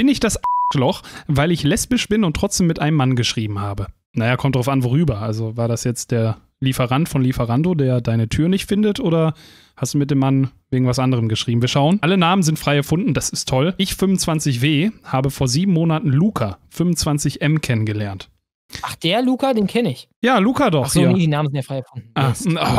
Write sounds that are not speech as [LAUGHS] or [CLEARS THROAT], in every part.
Bin ich das Loch, weil ich lesbisch bin und trotzdem mit einem Mann geschrieben habe? Naja, kommt drauf an, worüber. Also war das jetzt der Lieferant von Lieferando, der deine Tür nicht findet, oder hast du mit dem Mann wegen was anderem geschrieben? Wir schauen. Alle Namen sind frei erfunden, das ist toll. Ich 25W habe vor sieben Monaten Luca 25M kennengelernt. Ach, der Luca, den kenne ich. Ja, Luca doch. Ach so, nee, die Namen sind ja frei erfunden. Ah,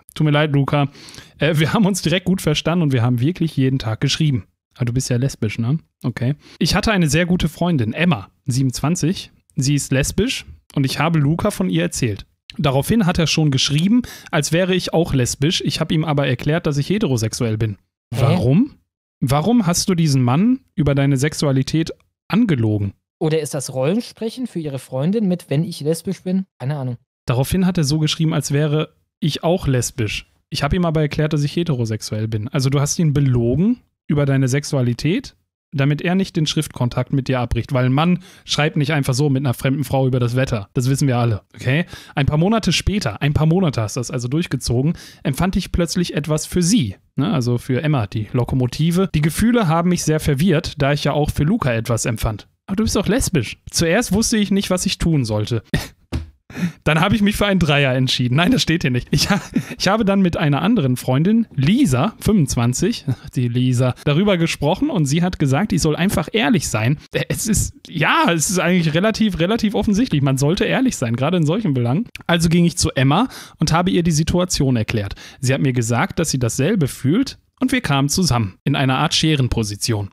oh, tut mir leid, Luca. Äh, wir haben uns direkt gut verstanden und wir haben wirklich jeden Tag geschrieben. Ah, du bist ja lesbisch, ne? Okay. Ich hatte eine sehr gute Freundin, Emma, 27. Sie ist lesbisch und ich habe Luca von ihr erzählt. Daraufhin hat er schon geschrieben, als wäre ich auch lesbisch. Ich habe ihm aber erklärt, dass ich heterosexuell bin. Hä? Warum? Warum hast du diesen Mann über deine Sexualität angelogen? Oder ist das Rollensprechen für ihre Freundin mit, wenn ich lesbisch bin? Keine Ahnung. Daraufhin hat er so geschrieben, als wäre ich auch lesbisch. Ich habe ihm aber erklärt, dass ich heterosexuell bin. Also du hast ihn belogen über deine Sexualität, damit er nicht den Schriftkontakt mit dir abbricht, weil ein Mann schreibt nicht einfach so mit einer fremden Frau über das Wetter. Das wissen wir alle, okay? Ein paar Monate später, ein paar Monate hast du das also durchgezogen, empfand ich plötzlich etwas für sie. Ne? Also für Emma, die Lokomotive. Die Gefühle haben mich sehr verwirrt, da ich ja auch für Luca etwas empfand. Aber du bist doch lesbisch. Zuerst wusste ich nicht, was ich tun sollte. [LAUGHS] Dann habe ich mich für einen Dreier entschieden. Nein, das steht hier nicht. Ich, ich habe dann mit einer anderen Freundin, Lisa, 25, [LAUGHS] die Lisa, darüber gesprochen und sie hat gesagt, ich soll einfach ehrlich sein. Es ist, ja, es ist eigentlich relativ, relativ offensichtlich. Man sollte ehrlich sein, gerade in solchen Belangen. Also ging ich zu Emma und habe ihr die Situation erklärt. Sie hat mir gesagt, dass sie dasselbe fühlt und wir kamen zusammen in einer Art Scherenposition.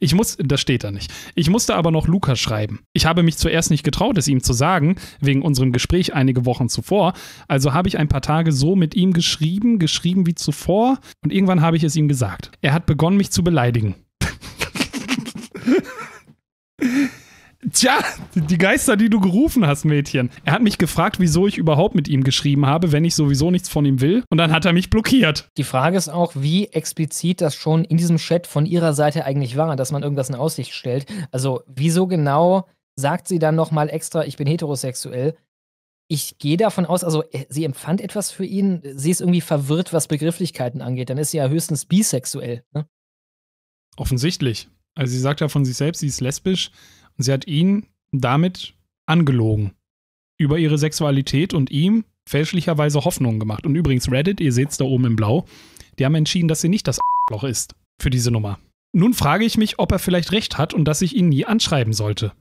Ich muss, das steht da nicht. Ich musste aber noch Luca schreiben. Ich habe mich zuerst nicht getraut, es ihm zu sagen, wegen unserem Gespräch einige Wochen zuvor. Also habe ich ein paar Tage so mit ihm geschrieben, geschrieben wie zuvor und irgendwann habe ich es ihm gesagt. Er hat begonnen, mich zu beleidigen. [LAUGHS] Tja, die Geister, die du gerufen hast, Mädchen. Er hat mich gefragt, wieso ich überhaupt mit ihm geschrieben habe, wenn ich sowieso nichts von ihm will. Und dann hat er mich blockiert. Die Frage ist auch, wie explizit das schon in diesem Chat von ihrer Seite eigentlich war, dass man irgendwas in Aussicht stellt. Also, wieso genau sagt sie dann nochmal extra, ich bin heterosexuell? ich gehe davon aus, also äh, sie empfand etwas für ihn, sie ist irgendwie verwirrt, was Begrifflichkeiten angeht, dann ist sie ja höchstens bisexuell. Ne? Offensichtlich. Also sie sagt ja von sich selbst, sie ist lesbisch. Sie hat ihn damit angelogen. Über ihre Sexualität und ihm fälschlicherweise Hoffnungen gemacht. Und übrigens, Reddit, ihr seht es da oben im Blau, die haben entschieden, dass sie nicht das Loch ist für diese Nummer. Nun frage ich mich, ob er vielleicht recht hat und dass ich ihn nie anschreiben sollte.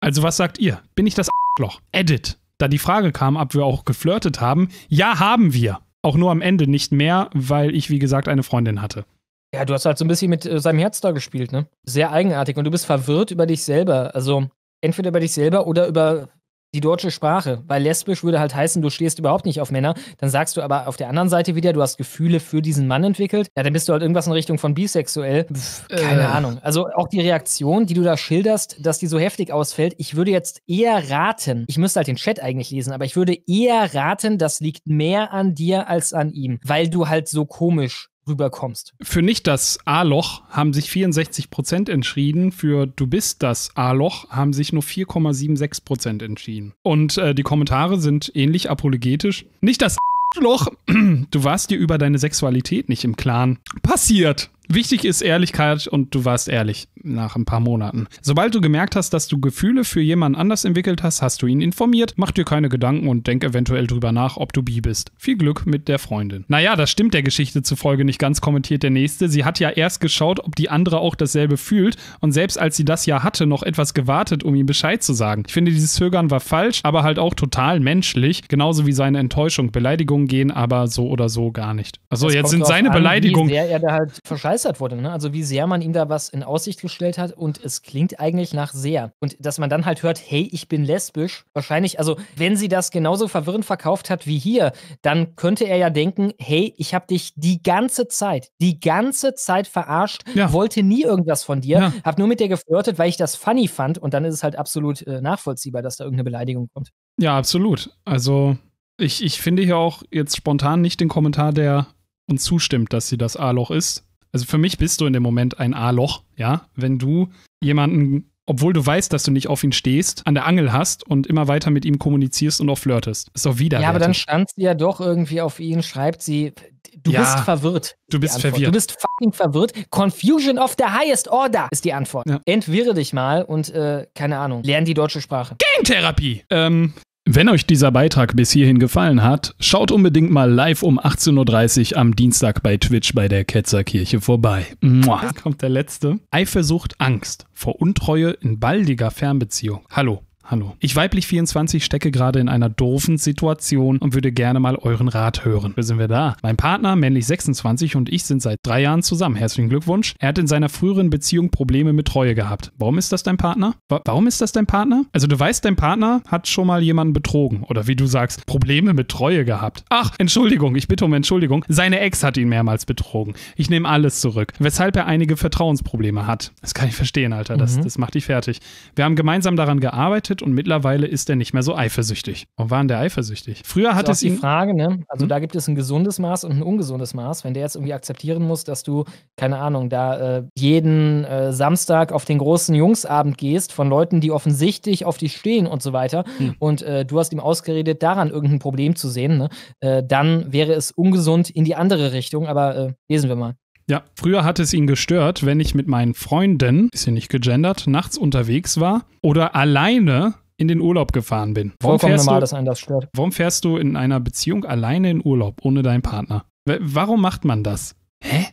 Also was sagt ihr? Bin ich das Loch? Edit. Da die Frage kam, ob wir auch geflirtet haben, ja haben wir. Auch nur am Ende nicht mehr, weil ich wie gesagt eine Freundin hatte. Ja, du hast halt so ein bisschen mit äh, seinem Herz da gespielt, ne? Sehr eigenartig und du bist verwirrt über dich selber. Also entweder über dich selber oder über die deutsche Sprache. Weil lesbisch würde halt heißen, du stehst überhaupt nicht auf Männer. Dann sagst du aber auf der anderen Seite wieder, du hast Gefühle für diesen Mann entwickelt. Ja, dann bist du halt irgendwas in Richtung von bisexuell. Pff, äh. keine äh. Ahnung. Also auch die Reaktion, die du da schilderst, dass die so heftig ausfällt. Ich würde jetzt eher raten, ich müsste halt den Chat eigentlich lesen, aber ich würde eher raten, das liegt mehr an dir als an ihm, weil du halt so komisch rüberkommst. Für nicht das A-Loch haben sich 64 Prozent entschieden, für du bist das A-Loch haben sich nur 4,76 Prozent entschieden. Und äh, die Kommentare sind ähnlich apologetisch. Nicht das a Loch, [CLEARS THROAT] du warst dir über deine Sexualität nicht im Klaren. Passiert. Wichtig ist Ehrlichkeit und du warst ehrlich nach ein paar Monaten. Sobald du gemerkt hast, dass du Gefühle für jemanden anders entwickelt hast, hast du ihn informiert. Mach dir keine Gedanken und denk eventuell drüber nach, ob du bi bist. Viel Glück mit der Freundin. Naja, das stimmt der Geschichte zufolge nicht ganz, kommentiert der Nächste. Sie hat ja erst geschaut, ob die andere auch dasselbe fühlt und selbst als sie das ja hatte, noch etwas gewartet, um ihm Bescheid zu sagen. Ich finde, dieses Zögern war falsch, aber halt auch total menschlich. Genauso wie seine Enttäuschung. Beleidigungen gehen aber so oder so gar nicht. Also jetzt sind seine an, Beleidigungen. Wie sehr er da halt begeistert wurde. Ne? Also wie sehr man ihm da was in Aussicht gestellt hat und es klingt eigentlich nach sehr. Und dass man dann halt hört, hey, ich bin lesbisch, wahrscheinlich, also wenn sie das genauso verwirrend verkauft hat wie hier, dann könnte er ja denken, hey, ich habe dich die ganze Zeit, die ganze Zeit verarscht, ja. wollte nie irgendwas von dir, ja. habe nur mit dir geflirtet, weil ich das funny fand und dann ist es halt absolut äh, nachvollziehbar, dass da irgendeine Beleidigung kommt. Ja, absolut. Also ich, ich finde hier auch jetzt spontan nicht den Kommentar, der uns zustimmt, dass sie das A-Loch ist. Also für mich bist du in dem Moment ein A-Loch, ja, wenn du jemanden, obwohl du weißt, dass du nicht auf ihn stehst, an der Angel hast und immer weiter mit ihm kommunizierst und auch flirtest. Ist doch wieder. Ja, aber dann stand sie ja doch irgendwie auf ihn, schreibt sie, du ja, bist verwirrt. Du bist verwirrt. Du bist fucking verwirrt. Confusion of the highest order ist die Antwort. Ja. Entwirre dich mal und äh, keine Ahnung. Lern die deutsche Sprache. Game Therapie. Ähm, wenn euch dieser Beitrag bis hierhin gefallen hat, schaut unbedingt mal live um 18.30 Uhr am Dienstag bei Twitch bei der Ketzerkirche vorbei. Mua. Jetzt kommt der letzte. Eifersucht, Angst vor Untreue in baldiger Fernbeziehung. Hallo. Hallo. Ich weiblich 24 stecke gerade in einer doofen Situation und würde gerne mal euren Rat hören. Wo sind wir da? Mein Partner, männlich 26 und ich sind seit drei Jahren zusammen. Herzlichen Glückwunsch. Er hat in seiner früheren Beziehung Probleme mit Treue gehabt. Warum ist das dein Partner? Wa warum ist das dein Partner? Also du weißt, dein Partner hat schon mal jemanden betrogen oder wie du sagst, Probleme mit Treue gehabt. Ach, Entschuldigung, ich bitte um Entschuldigung. Seine Ex hat ihn mehrmals betrogen. Ich nehme alles zurück. Weshalb er einige Vertrauensprobleme hat. Das kann ich verstehen, Alter. Das, mhm. das macht dich fertig. Wir haben gemeinsam daran gearbeitet gearbeitet und mittlerweile ist er nicht mehr so eifersüchtig. Und waren der eifersüchtig? Früher hat es die ihn, Frage, ne? Also hm? da gibt es ein gesundes Maß und ein ungesundes Maß. Wenn der jetzt irgendwie akzeptieren muss, dass du, keine Ahnung, da äh, jeden äh, Samstag auf den großen Jungsabend gehst von Leuten, die offensichtlich auf dich stehen und so weiter hm. und äh, du hast ihm ausgeredet, daran irgendein Problem zu sehen, ne? Äh, dann wäre es ungesund in die andere Richtung. Aber äh, lesen wir mal. Ja, früher hat es ihn gestört, wenn ich mit meinen Freunden, ist hier nicht gegendert, nachts unterwegs war oder alleine in den Urlaub gefahren bin. Warum Vollkommen normal, du, dass einen das stört. Warum fährst du in einer Beziehung alleine in Urlaub, ohne deinen Partner? Warum macht man das? Hä?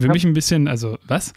Für ja. mich ein bisschen, also was?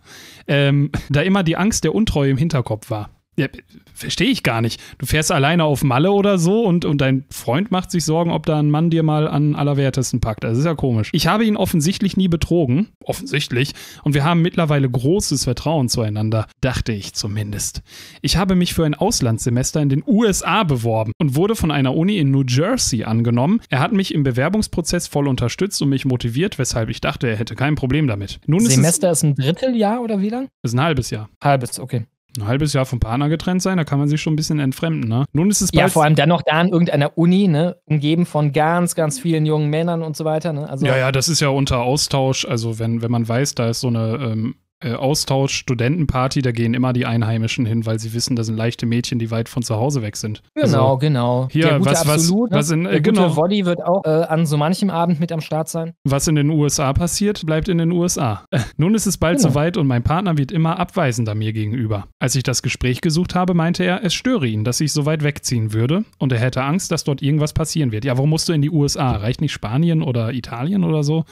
Ähm, [LAUGHS] da immer die Angst der Untreue im Hinterkopf war. Ja, verstehe ich gar nicht. Du fährst alleine auf Malle oder so und, und dein Freund macht sich Sorgen, ob da ein Mann dir mal an allerwertesten packt. Das ist ja komisch. Ich habe ihn offensichtlich nie betrogen. Offensichtlich. Und wir haben mittlerweile großes Vertrauen zueinander. Dachte ich zumindest. Ich habe mich für ein Auslandssemester in den USA beworben und wurde von einer Uni in New Jersey angenommen. Er hat mich im Bewerbungsprozess voll unterstützt und mich motiviert, weshalb ich dachte, er hätte kein Problem damit. Nun Semester ist, ist ein Dritteljahr oder wie lang? Ist ein halbes Jahr. Halbes, okay ein halbes Jahr vom Partner getrennt sein, da kann man sich schon ein bisschen entfremden, ne? Nun ist es Ja, vor allem dann noch da an irgendeiner Uni, ne? Umgeben von ganz, ganz vielen jungen Männern und so weiter, ne? Also ja, ja, das ist ja unter Austausch, also wenn, wenn man weiß, da ist so eine ähm, äh, Austausch, Studentenparty, da gehen immer die Einheimischen hin, weil sie wissen, das sind leichte Mädchen, die weit von zu Hause weg sind. Genau, also, genau. Hier, der gute was, Absolut, was, ne? was in, äh, genau. Woddy wird auch äh, an so manchem Abend mit am Start sein. Was in den USA passiert, bleibt in den USA. [LAUGHS] Nun ist es bald genau. soweit und mein Partner wird immer abweisender mir gegenüber. Als ich das Gespräch gesucht habe, meinte er, es störe ihn, dass ich so weit wegziehen würde und er hätte Angst, dass dort irgendwas passieren wird. Ja, warum musst du in die USA? Reicht nicht Spanien oder Italien oder so?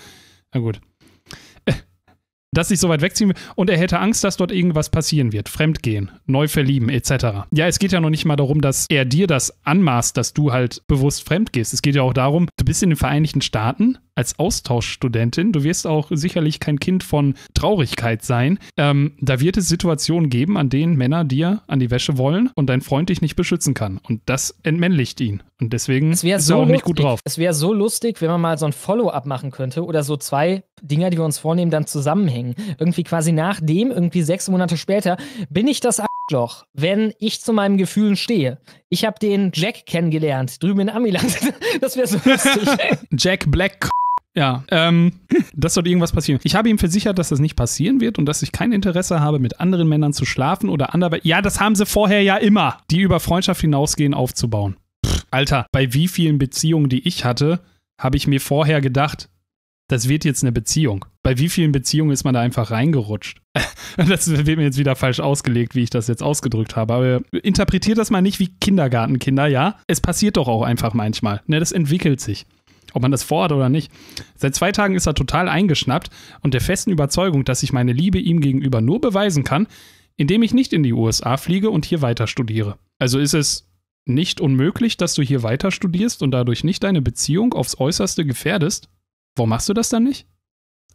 Na gut dass ich so weit wegziehen will. Und er hätte Angst, dass dort irgendwas passieren wird. Fremdgehen, neu verlieben, etc. Ja, es geht ja noch nicht mal darum, dass er dir das anmaßt, dass du halt bewusst fremdgehst. Es geht ja auch darum, du bist in den Vereinigten Staaten als Austauschstudentin. Du wirst auch sicherlich kein Kind von Traurigkeit sein. Ähm, da wird es Situationen geben, an denen Männer dir an die Wäsche wollen und dein Freund dich nicht beschützen kann. Und das entmännlicht ihn. Und deswegen ist so er auch lustig. nicht gut drauf. Es wäre so lustig, wenn man mal so ein Follow-up machen könnte oder so zwei Dinger, die wir uns vornehmen, dann zusammenhängen hängen. Irgendwie quasi nachdem, irgendwie sechs Monate später, bin ich das Arschloch, wenn ich zu meinen Gefühlen stehe. Ich habe den Jack kennengelernt, drüben in Amiland. [LAUGHS] das wäre so lustig. [LAUGHS] Jack Black. Ja, ähm, das sollte irgendwas passieren. Ich habe ihm versichert, dass das nicht passieren wird und dass ich kein Interesse habe, mit anderen Männern zu schlafen oder anderweitig. Ja, das haben sie vorher ja immer, die über Freundschaft hinausgehen, aufzubauen. Pff, Alter, bei wie vielen Beziehungen, die ich hatte, habe ich mir vorher gedacht, das wird jetzt eine Beziehung. Bei wie vielen Beziehungen ist man da einfach reingerutscht? [LAUGHS] Das wird mir jetzt wieder falsch ausgelegt, wie ich das jetzt ausgedrückt habe. Aber interpretiert das mal nicht wie Kindergartenkinder, ja? Es passiert doch auch einfach manchmal. Ne, das entwickelt sich. Ob man das vorhat oder nicht. Seit zwei Tagen ist er total eingeschnappt und der festen Überzeugung, dass ich meine Liebe ihm gegenüber nur beweisen kann, indem ich nicht in die USA fliege und hier weiter studiere. Also ist es nicht unmöglich, dass du hier weiter studierst und dadurch nicht deine Beziehung aufs Äußerste gefährdest? Warum machst du das dann nicht?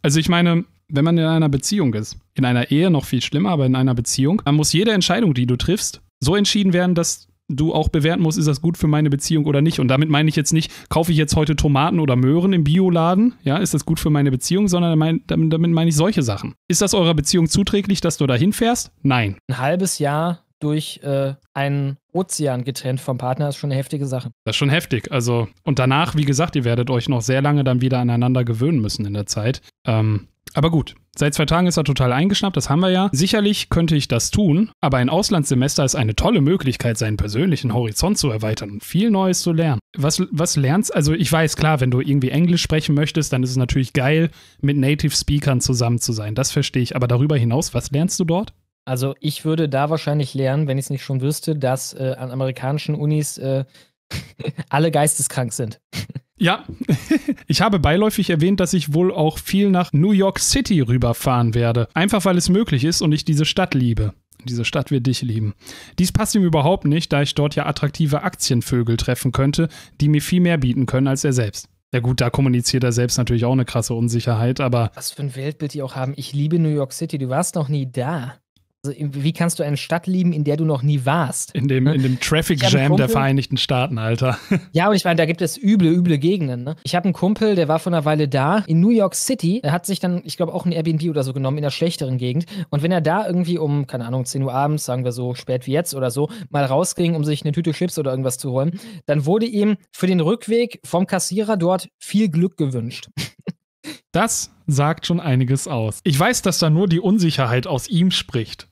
Also ich meine, wenn man in einer Beziehung ist, in einer Ehe noch viel schlimmer, aber in einer Beziehung, dann muss jede Entscheidung, die du triffst, so entschieden werden, dass du auch bewerten musst, ist das gut für meine Beziehung oder nicht. Und damit meine ich jetzt nicht, kaufe ich jetzt heute Tomaten oder Möhren im Bioladen, ja, ist das gut für meine Beziehung, sondern mein, damit, damit meine ich solche Sachen. Ist das eurer Beziehung zuträglich, dass du da hinfährst? Nein. Ein halbes Jahr durch äh, einen Ozean getrennt vom Partner, ist schon eine heftige Sache. Das ist schon heftig. Also, und danach, wie gesagt, ihr werdet euch noch sehr lange dann wieder aneinander gewöhnen müssen in der Zeit. Ähm, aber gut, seit zwei Tagen ist er total eingeschnappt, das haben wir ja. Sicherlich könnte ich das tun, aber ein Auslandssemester ist eine tolle Möglichkeit, seinen persönlichen Horizont zu erweitern und viel Neues zu lernen. Was, was lernst Also, ich weiß, klar, wenn du irgendwie Englisch sprechen möchtest, dann ist es natürlich geil, mit Native Speakern zusammen zu sein. Das verstehe ich. Aber darüber hinaus, was lernst du dort? Also ich würde da wahrscheinlich lernen, wenn ich es nicht schon wüsste, dass äh, an amerikanischen Unis äh, [LAUGHS] alle geisteskrank sind. Ja, [LAUGHS] ich habe beiläufig erwähnt, dass ich wohl auch viel nach New York City rüberfahren werde. Einfach weil es möglich ist und ich diese Stadt liebe. Diese Stadt wird dich lieben. Dies passt ihm überhaupt nicht, da ich dort ja attraktive Aktienvögel treffen könnte, die mir viel mehr bieten können als er selbst. Ja gut, da kommuniziert er selbst natürlich auch eine krasse Unsicherheit, aber... Was für ein Weltbild die auch haben. Ich liebe New York City, du warst noch nie da. Also, wie kannst du eine Stadt lieben, in der du noch nie warst? In dem, ne? in dem Traffic Jam Kumpel, der Vereinigten Staaten, Alter. [LAUGHS] Ja, und ich meine, da gibt es üble, üble Gegenden. Ne? Ich habe einen Kumpel, der war vor einer Weile da in New York City. Er hat sich dann, ich glaube, auch ein Airbnb oder so genommen in der schlechteren Gegend. Und wenn er da irgendwie um, keine Ahnung, 10 Uhr abends, sagen wir so spät wie jetzt oder so, mal rausging, um sich eine Tüte Chips oder irgendwas zu holen, dann wurde ihm für den Rückweg vom Kassierer dort viel Glück gewünscht. Das sagt schon einiges aus. Ich weiß, dass da nur die Unsicherheit aus ihm spricht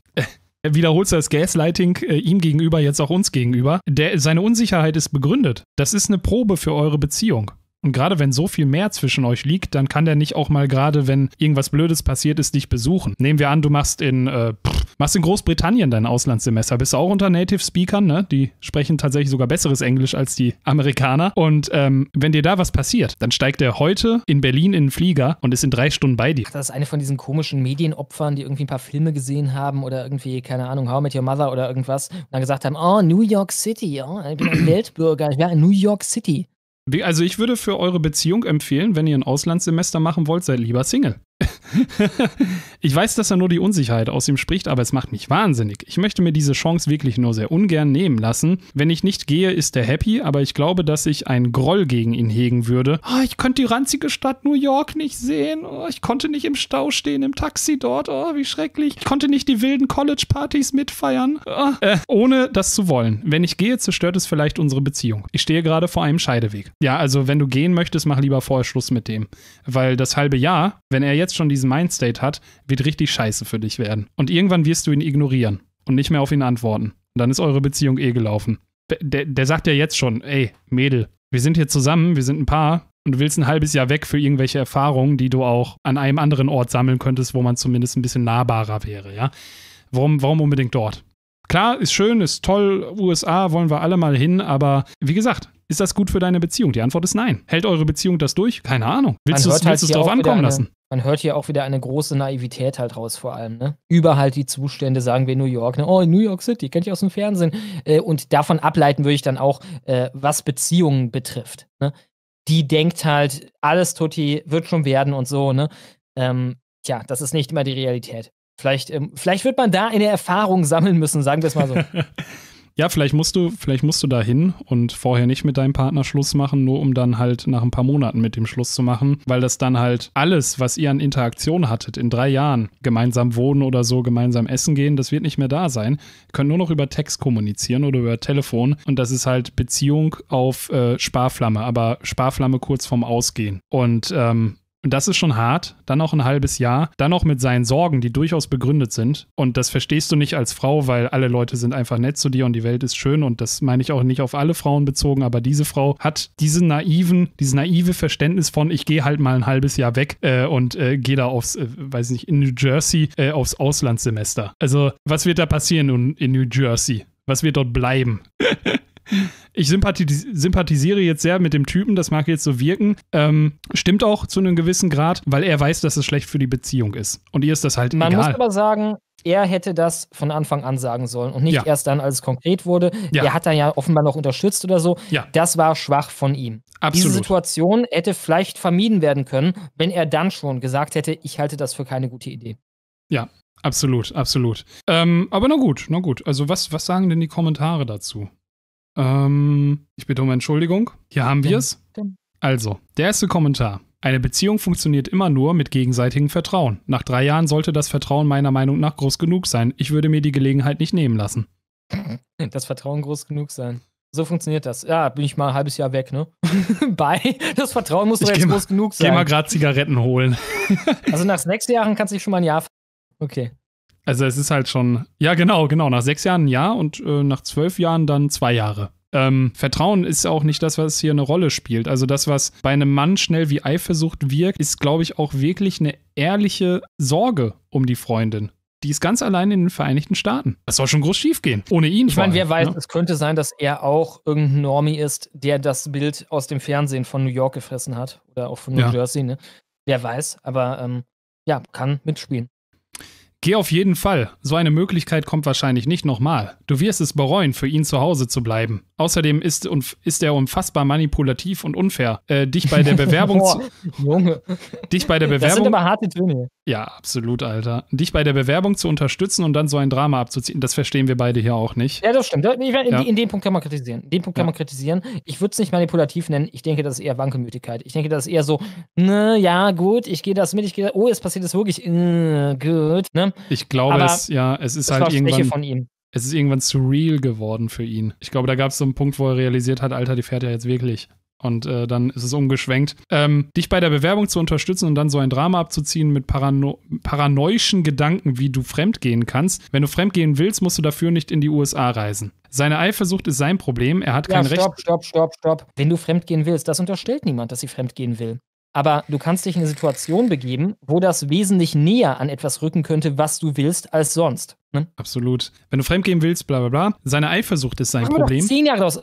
wiederholst du das Gaslighting äh, ihm gegenüber, jetzt auch uns gegenüber. Der, seine Unsicherheit ist begründet. Das ist eine Probe für eure Beziehung. Und gerade wenn so viel mehr zwischen euch liegt, dann kann der nicht auch mal gerade, wenn irgendwas Blödes passiert ist, dich besuchen. Nehmen wir an, du machst in, äh, machst in Großbritannien dein Auslandssemester. Bist du auch unter Native Speakern, ne? Die sprechen tatsächlich sogar besseres Englisch als die Amerikaner. Und ähm, wenn dir da was passiert, dann steigt er heute in Berlin in den Flieger und ist in drei Stunden bei dir. Ach, das ist eine von diesen komischen Medienopfern, die irgendwie ein paar Filme gesehen haben oder irgendwie, keine Ahnung, How I Your Mother oder irgendwas und dann gesagt haben, oh, New York City, oh, ich bin ein [CLEARS THROAT] Weltbürger, ich wäre in New York City. Also ich würde für eure Beziehung empfehlen, wenn ihr ein Auslandssemester machen wollt, seid lieber Single ich weiß, dass er nur die Unsicherheit aus ihm spricht, aber es macht mich wahnsinnig. Ich möchte mir diese Chance wirklich nur sehr ungern nehmen lassen. Wenn ich nicht gehe, ist er happy, aber ich glaube, dass ich einen Groll gegen ihn hegen würde. Oh, ich könnte die ranzige Stadt New York nicht sehen. Oh, ich konnte nicht im Stau stehen, im Taxi dort. Oh, wie schrecklich. Ich konnte nicht die wilden College-Partys mitfeiern. Oh, äh, ohne das zu wollen. Wenn ich gehe, zerstört es vielleicht unsere Beziehung. Ich stehe gerade vor einem Scheideweg. Ja, also wenn du gehen möchtest, mach lieber vorher Schluss mit dem. Weil das halbe Jahr, wenn er jetzt jetzt schon diesen Mindstate hat, wird richtig scheiße für dich werden. Und irgendwann wirst du ihn ignorieren und nicht mehr auf ihn antworten. Und dann ist eure Beziehung eh gelaufen. Der, der sagt ja jetzt schon, ey, Mädel, wir sind hier zusammen, wir sind ein Paar und du willst ein halbes Jahr weg für irgendwelche Erfahrungen, die du auch an einem anderen Ort sammeln könntest, wo man zumindest ein bisschen nahbarer wäre, ja? Warum, warum unbedingt dort? Klar, ist schön, ist toll, USA wollen wir alle mal hin, aber wie gesagt, ist das gut für deine Beziehung? Die Antwort ist nein. Hält eure Beziehung das durch? Keine Ahnung. Willst du es halt drauf ankommen lassen? man hört hier auch wieder eine große Naivität halt raus, vor allem, ne? Über halt die Zustände, sagen wir New York, ne? Oh, New York City, kennt ihr aus dem Fernsehen. Äh, und davon ableiten würde ich dann auch, äh, was Beziehungen betrifft. Ne? Die denkt halt, alles Tutti wird schon werden und so, ne? Ähm, tja, das ist nicht immer die Realität. Vielleicht, ähm, vielleicht wird man da eine Erfahrung sammeln müssen, sagen wir es mal so. [LAUGHS] ja, vielleicht musst du, vielleicht musst du da hin und vorher nicht mit deinem Partner Schluss machen, nur um dann halt nach ein paar Monaten mit dem Schluss zu machen, weil das dann halt alles, was ihr an Interaktion hattet in drei Jahren, gemeinsam wohnen oder so, gemeinsam essen gehen, das wird nicht mehr da sein. Ihr könnt nur noch über Text kommunizieren oder über Telefon und das ist halt Beziehung auf äh, Sparflamme, aber Sparflamme kurz vorm Ausgehen. Und ähm, und das ist schon hart, dann noch ein halbes Jahr, dann noch mit seinen Sorgen, die durchaus begründet sind. Und das verstehst du nicht als Frau, weil alle Leute sind einfach nett zu dir und die Welt ist schön. Und das meine ich auch nicht auf alle Frauen bezogen, aber diese Frau hat diesen naiven, dieses naive Verständnis von, ich gehe halt mal ein halbes Jahr weg äh, und äh, gehe da aufs, äh, weiß nicht, in New Jersey äh, aufs Auslandssemester. Also, was wird da passieren in New Jersey? Was wird dort bleiben? [LAUGHS] ich sympathis sympathisiere jetzt sehr mit dem Typen, das mag jetzt so wirken. Ähm, stimmt auch zu einem gewissen Grad, weil er weiß, dass es schlecht für die Beziehung ist. Und ihr ist das halt Man egal. Man muss aber sagen, er hätte das von Anfang an sagen sollen und nicht ja. erst dann, als es konkret wurde. Ja. Er hat da ja offenbar noch unterstützt oder so. Ja. Das war schwach von ihm. Absolut. Diese Situation hätte vielleicht vermieden werden können, wenn er dann schon gesagt hätte, ich halte das für keine gute Idee. Ja, absolut, absolut. Ähm, aber na gut, na gut. Also was, was sagen denn die Kommentare dazu? Ähm, ich bitte um Entschuldigung. Hier haben wir es. Also, der erste Kommentar. Eine Beziehung funktioniert immer nur mit gegenseitigem Vertrauen. Nach drei Jahren sollte das Vertrauen meiner Meinung nach groß genug sein. Ich würde mir die Gelegenheit nicht nehmen lassen. [LAUGHS] Das Vertrauen groß genug sein. So funktioniert das. Ja, bin ich mal ein halbes Jahr weg, ne? [LAUGHS] Bye. Das Vertrauen muss doch jetzt mal, groß genug sein. Geh mal gerade Zigaretten holen. [LAUGHS] also nach sechs Jahren kannst du dich schon mal ein Jahr. Okay. Also es ist halt schon, ja genau, genau, nach sechs Jahren ein Jahr und äh, nach zwölf Jahren dann zwei Jahre. Ähm, Vertrauen ist auch nicht das, was hier eine Rolle spielt. Also das, was bei einem Mann schnell wie Eifersucht wirkt, ist, glaube ich, auch wirklich eine ehrliche Sorge um die Freundin. Die ist ganz allein in den Vereinigten Staaten. Das soll schon groß schief gehen. Ohne ihn. Ich meine, wer weiß, ne? es könnte sein, dass er auch irgendein Normie ist, der das Bild aus dem Fernsehen von New York gefressen hat. Oder auch von New ja. Jersey, ne? Wer weiß, aber ähm, ja, kann mitspielen. Geh auf jeden Fall. So eine Möglichkeit kommt wahrscheinlich nicht nochmal. Du wirst es bereuen, für ihn zu Hause zu bleiben. Außerdem ist, ist er unfassbar manipulativ und unfair. Äh, dich bei der [LAUGHS] Bewerbung. zu, Junge. Dich bei der Bewerbung. Das sind immer harte Töne. Ja, absolut, Alter. Dich bei der Bewerbung zu unterstützen und dann so ein Drama abzuziehen, das verstehen wir beide hier auch nicht. Ja, das stimmt. In, ja. in dem Punkt kann man kritisieren. In dem Punkt kann ja. man kritisieren. Ich würde es nicht manipulativ nennen. Ich denke, das ist eher Wankelmütigkeit. Ich denke, das ist eher so, ne, ja, gut, ich gehe das mit, ich gehe, oh, es passiert das wirklich, äh, gut, ne? Ich glaube, Aber es, ja, es ist halt irgendwann. Es ist irgendwann zu geworden für ihn. Ich glaube, da gab es so einen Punkt, wo er realisiert hat, Alter, die fährt ja jetzt wirklich. Und äh, dann ist es umgeschwenkt. Ähm, dich bei der Bewerbung zu unterstützen und dann so ein Drama abzuziehen mit parano paranoischen Gedanken, wie du fremdgehen kannst. Wenn du fremdgehen willst, musst du dafür nicht in die USA reisen. Seine Eifersucht ist sein Problem. Er hat ja, kein stopp, Recht. Stopp, stopp, stopp, stopp. Wenn du fremdgehen willst, das unterstellt niemand, dass sie fremdgehen will aber du kannst dich in eine Situation begeben, wo das wesentlich näher an etwas rücken könnte, was du willst, als sonst. Ne? Absolut. Wenn du fremdgehen willst, bla bla bla. Seine Eifersucht ist sein Machen Problem. Wir doch zehn Jahre draus.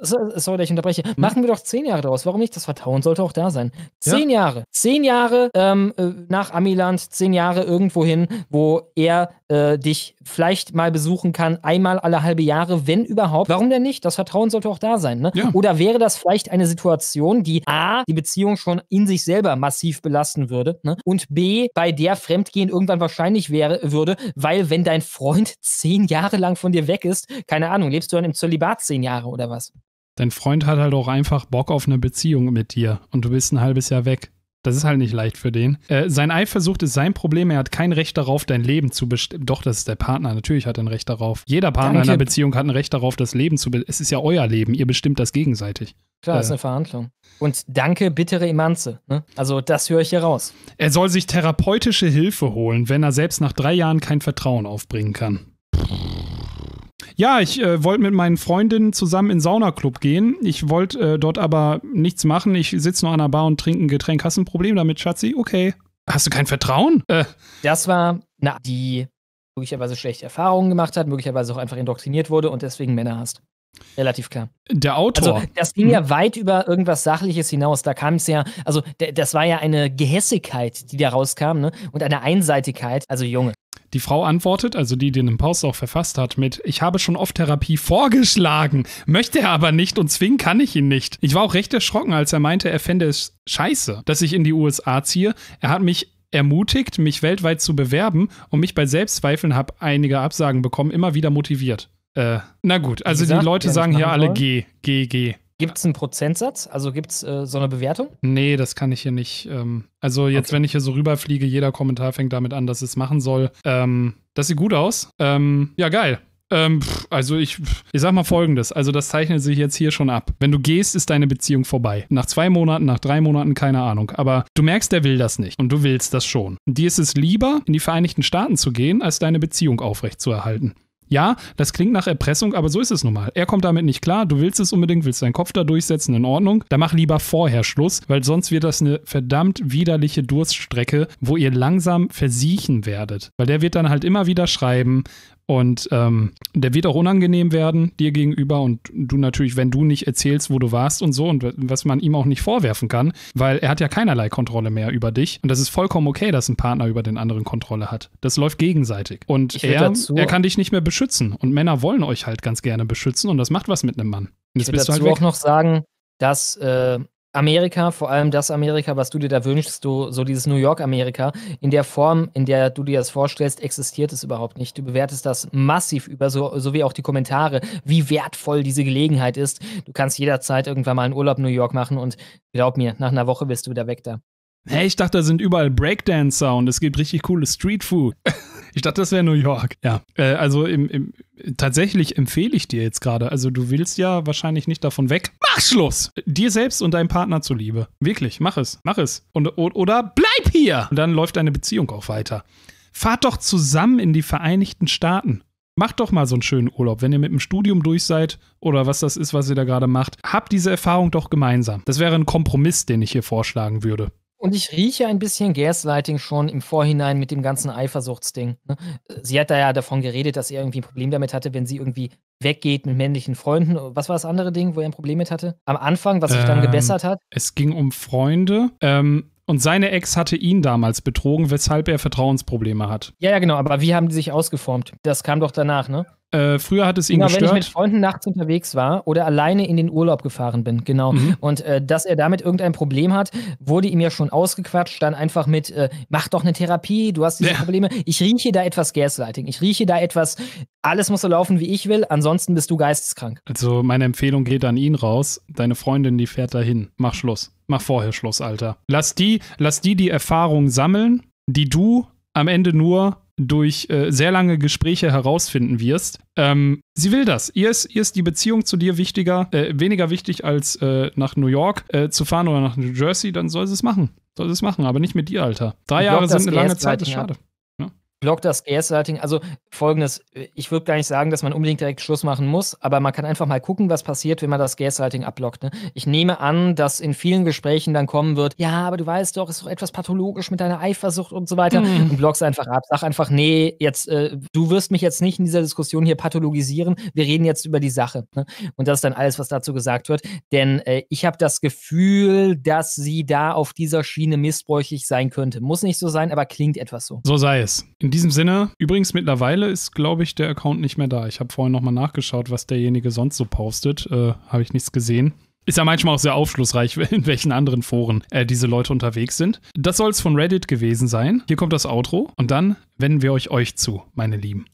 Sorry, dass ich unterbreche. Hm? Machen wir doch zehn Jahre draus. Warum nicht? Das Vertrauen sollte auch da sein. Zehn ja. Jahre. Zehn Jahre ähm, äh, nach Amiland, zehn Jahre irgendwo hin, wo er äh, dich vielleicht mal besuchen kann, einmal alle halbe Jahre, wenn überhaupt. Warum denn nicht? Das Vertrauen sollte auch da sein. Ne? Ja. Oder wäre das vielleicht eine Situation, die A, die Beziehung schon in sich selber massiv belasten würde ne? und B, bei der Fremdgehen irgendwann wahrscheinlich wäre, würde, weil wenn dein Freund zehn Jahre lang von dir weg ist, keine Ahnung, lebst du dann im Zölibat zehn Jahre oder was? Dein Freund hat halt auch einfach Bock auf eine Beziehung mit dir und du bist ein halbes Jahr weg. Das ist halt nicht leicht für den. Äh, sein Eifersucht ist sein Problem. Er hat kein Recht darauf, dein Leben zu bestimmen. Doch, das ist der Partner. Natürlich hat er ein Recht darauf. Jeder Partner Danke. in einer Beziehung hat ein Recht darauf, das Leben zu bestimmen. Es ist ja euer Leben. Ihr bestimmt das gegenseitig. Klar, ist äh. eine Verhandlung. Und danke, bittere Emanze. Ne? Also, das höre ich hier raus. Er soll sich therapeutische Hilfe holen, wenn er selbst nach drei Jahren kein Vertrauen aufbringen kann. Ja, ich äh, wollte mit meinen Freundinnen zusammen in den Saunaclub gehen. Ich wollte äh, dort aber nichts machen. Ich sitze nur an der Bar und trinke ein Getränk. Hast du ein Problem damit, Schatzi? Okay. Hast du kein Vertrauen? Äh. Das war, na, die möglicherweise schlechte Erfahrungen gemacht hat, möglicherweise auch einfach indoktriniert wurde und deswegen Männer hast. Relativ klar. Der Autor. Also, das ging ja hm? weit über irgendwas Sachliches hinaus. Da kam es ja, also, das war ja eine Gehässigkeit, die da rauskam, ne? Und eine Einseitigkeit. Also, Junge. Die Frau antwortet, also die, die den Post auch verfasst hat, mit: Ich habe schon oft Therapie vorgeschlagen, möchte er aber nicht und zwingen kann ich ihn nicht. Ich war auch recht erschrocken, als er meinte, er fände es scheiße, dass ich in die USA ziehe. Er hat mich ermutigt, mich weltweit zu bewerben und mich bei Selbstzweifeln habe einige Absagen bekommen, immer wieder motiviert. Äh, na gut, also gesagt, die Leute sagen hier alle geh, geh, geh. Gibt es einen Prozentsatz? Also gibt es äh, so eine Bewertung? Nee, das kann ich hier nicht. Ähm, also jetzt, okay. wenn ich hier so rüberfliege, jeder Kommentar fängt damit an, dass es machen soll. Ähm, das sieht gut aus. Ähm, ja, geil. Ähm, also ich, ich sag mal folgendes. Also das zeichnet sich jetzt hier schon ab. Wenn du gehst, ist deine Beziehung vorbei. Nach zwei Monaten, nach drei Monaten, keine Ahnung. Aber du merkst, der will das nicht. Und du willst das schon. Und dir ist es lieber, in die Vereinigten Staaten zu gehen, als deine Beziehung aufrechtzuerhalten. Ja, das klingt nach Erpressung, aber so ist es nun mal. Er kommt damit nicht klar, du willst es unbedingt, willst deinen Kopf da durchsetzen, in Ordnung. Dann mach lieber vorher Schluss, weil sonst wird das eine verdammt widerliche Durststrecke, wo ihr langsam versiechen werdet. Weil der wird dann halt immer wieder schreiben, und ähm, der wird auch unangenehm werden dir gegenüber und du natürlich, wenn du nicht erzählst, wo du warst und so und was man ihm auch nicht vorwerfen kann, weil er hat ja keinerlei Kontrolle mehr über dich und das ist vollkommen okay, dass ein Partner über den anderen Kontrolle hat. Das läuft gegenseitig und er, er kann dich nicht mehr beschützen und Männer wollen euch halt ganz gerne beschützen und das macht was mit einem Mann. Und ich will halt dazu halt auch noch sagen, dass äh, Amerika, vor allem das Amerika, was du dir da wünschst, so, so dieses New York-Amerika, in der Form, in der du dir das vorstellst, existiert es überhaupt nicht. Du bewertest das massiv über, so, sowie auch die Kommentare, wie wertvoll diese Gelegenheit ist. Du kannst jederzeit irgendwann mal einen Urlaub in New York machen und glaub mir, nach einer Woche bist du wieder weg da. Hey, ich dachte, da sind überall Breakdancer und es gibt richtig cooles Streetfood. [LAUGHS] Ich dachte, das wäre New York. Ja, äh, also im, im, tatsächlich empfehle ich dir jetzt gerade. Also du willst ja wahrscheinlich nicht davon weg. Mach Schluss! Dir selbst und deinem Partner zuliebe. Wirklich, mach es, mach es. Und, oder bleib hier! Und dann läuft deine Beziehung auch weiter. Fahrt doch zusammen in die Vereinigten Staaten. Macht doch mal so einen schönen Urlaub, wenn ihr mit dem Studium durch seid oder was das ist, was ihr da gerade macht. Habt diese Erfahrung doch gemeinsam. Das wäre ein Kompromiss, den ich hier vorschlagen würde. Und ich rieche ein bisschen Gaslighting schon im Vorhinein mit dem ganzen Eifersuchtsding. Ne? Sie hat da ja davon geredet, dass er irgendwie ein Problem damit hatte, wenn sie irgendwie weggeht mit männlichen Freunden. Was war das andere Ding, wo er ein Problem mit hatte? Am Anfang, was sich ähm, dann gebessert hat? Es ging um Freunde. Ähm, und seine Ex hatte ihn damals betrogen, weshalb er Vertrauensprobleme hat. Ja, ja, genau. Aber wie haben die sich ausgeformt? Das kam doch danach, ne? Äh, früher hat es ihn genau, gestört. Wenn ich mit Freunden nachts unterwegs war oder alleine in den Urlaub gefahren bin, genau. Mhm. Und äh, dass er damit irgendein Problem hat, wurde ihm ja schon ausgequatscht, dann einfach mit, äh, mach doch eine Therapie, du hast diese ja. Probleme. Ich rieche da etwas Gaslighting, ich rieche da etwas, alles muss so laufen, wie ich will, ansonsten bist du geisteskrank. Also meine Empfehlung geht an ihn raus, deine Freundin, die fährt dahin, mach Schluss. Mach vorher Schluss, Alter. Lass die, lass die die Erfahrung sammeln, die du am Ende nur durch äh, sehr lange Gespräche herausfinden wirst. Ähm, sie will das. Ihr ist, ihr ist die Beziehung zu dir wichtiger, äh, weniger wichtig als äh, nach New York äh, zu fahren oder nach New Jersey, dann soll sie es machen. Soll sie es machen, aber nicht mit dir, Alter. Drei ich Jahre glaub, sind eine lange Zeit, ist schade. Hat. Block das Gaslighting, also folgendes, äh, ich würde gar nicht sagen, dass man unbedingt direkt Schluss machen muss, aber man kann einfach mal gucken, was passiert, wenn man das Gaslighting abblockt. Ne? Ich nehme an, dass in vielen Gesprächen dann kommen wird, ja, aber du weißt doch, ist doch etwas pathologisch mit deiner Eifersucht und so weiter mhm. und blockst einfach ab. Sag einfach, nee, jetzt, äh, du wirst mich jetzt nicht in dieser Diskussion hier pathologisieren, wir reden jetzt über die Sache. Ne? Und das ist dann alles, was dazu gesagt wird, denn äh, ich habe das Gefühl, dass sie da auf dieser Schiene missbräuchlich sein könnte. Muss nicht so sein, aber klingt etwas so. So sei es. In diesem Sinne, übrigens mittlerweile ist, glaube ich, der Account nicht mehr da. Ich habe vorhin nochmal nachgeschaut, was derjenige sonst so postet. Äh, habe ich nichts gesehen. Ist ja manchmal auch sehr aufschlussreich, [LAUGHS] in welchen anderen Foren äh, diese Leute unterwegs sind. Das soll es von Reddit gewesen sein. Hier kommt das Outro und dann wenden wir euch euch zu, meine Lieben.